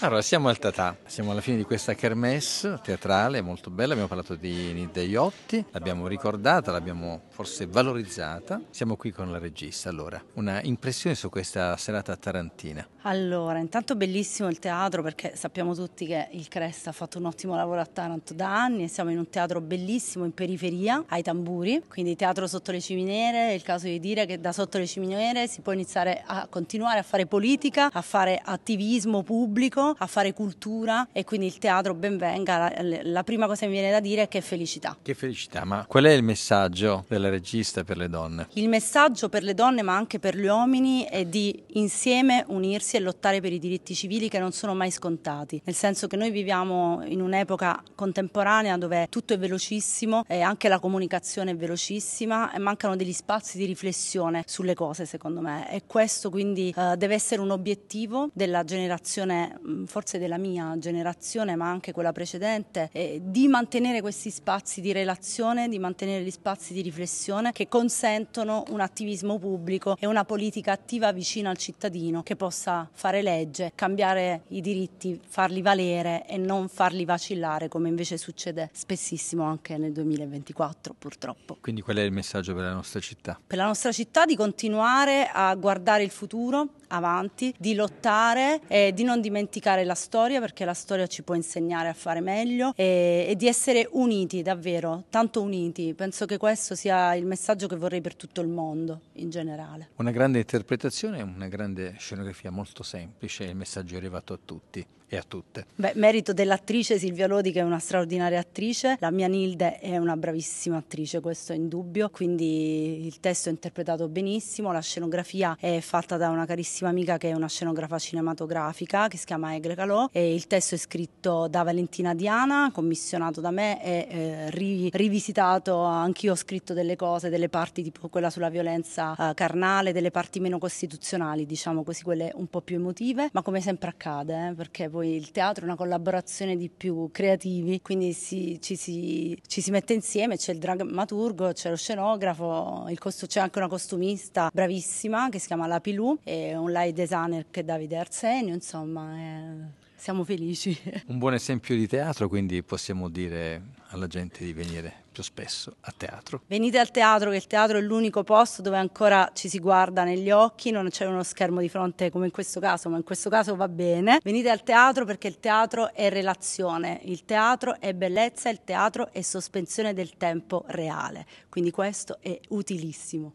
Allora, siamo al Tatà, siamo alla fine di questa kermesse teatrale molto bella, abbiamo parlato di Nidda Iotti, l'abbiamo ricordata, l'abbiamo forse valorizzata. Siamo qui con la regista, allora, una impressione su questa serata tarantina. Allora, intanto bellissimo il teatro perché sappiamo tutti che il Crest ha fatto un ottimo lavoro a Taranto da anni e siamo in un teatro bellissimo in periferia, ai tamburi, quindi teatro sotto le ciminiere, è il caso di dire che da sotto le ciminiere si può iniziare a continuare a fare politica, a fare attivismo pubblico, a fare cultura e quindi il teatro benvenga. La, la prima cosa che mi viene da dire è che felicità. Che felicità, ma qual è il messaggio della regista per le donne? Il messaggio per le donne ma anche per gli uomini è di insieme unirsi e lottare per i diritti civili che non sono mai scontati, nel senso che noi viviamo in un'epoca contemporanea dove tutto è velocissimo e anche la comunicazione è velocissima e mancano degli spazi di riflessione sulle cose secondo me e questo quindi eh, deve essere un obiettivo della generazione, mm, forse della mia generazione ma anche quella precedente, eh, di mantenere questi spazi di relazione, di mantenere gli spazi di riflessione che consentono un attivismo pubblico e una politica attiva vicino al cittadino che possa fare legge, cambiare i diritti, farli valere e non farli vacillare come invece succede spessissimo anche nel 2024 purtroppo. Quindi qual è il messaggio per la nostra città? Per la nostra città di continuare a guardare il futuro, avanti, di lottare e di non dimenticare la storia perché la storia ci può insegnare a fare meglio e, e di essere uniti davvero, tanto uniti. Penso che questo sia il messaggio che vorrei per tutto il mondo in generale. Una grande interpretazione, una grande scenografia molto semplice, il messaggio è arrivato a tutti e a tutte. Beh, merito dell'attrice Silvia Lodi che è una straordinaria attrice, la mia Nilde è una bravissima attrice, questo è in dubbio, quindi il testo è interpretato benissimo, la scenografia è fatta da una carissima carissima amica che è una scenografa cinematografica che si chiama Egre Calò e il testo è scritto da Valentina Diana, commissionato da me e eh, ri, rivisitato, anch'io ho scritto delle cose, delle parti tipo quella sulla violenza eh, carnale, delle parti meno costituzionali, diciamo così, quelle un po' più emotive, ma come sempre accade, eh, perché poi il teatro è una collaborazione di più creativi, quindi si, ci, si, ci, si, mette insieme, c'è il drammaturgo, c'è lo scenografo, costo, c'è anche una costumista bravissima che si chiama La Pilù, è una un live designer che Davide Arsenio, insomma, eh, siamo felici. Un buon esempio di teatro, quindi possiamo dire alla gente di venire più spesso a teatro. Venite al teatro, che il teatro è l'unico posto dove ancora ci si guarda negli occhi, non c'è uno schermo di fronte come in questo caso, ma in questo caso va bene. Venite al teatro perché il teatro è relazione, il teatro è bellezza, il teatro è sospensione del tempo reale, quindi questo è utilissimo.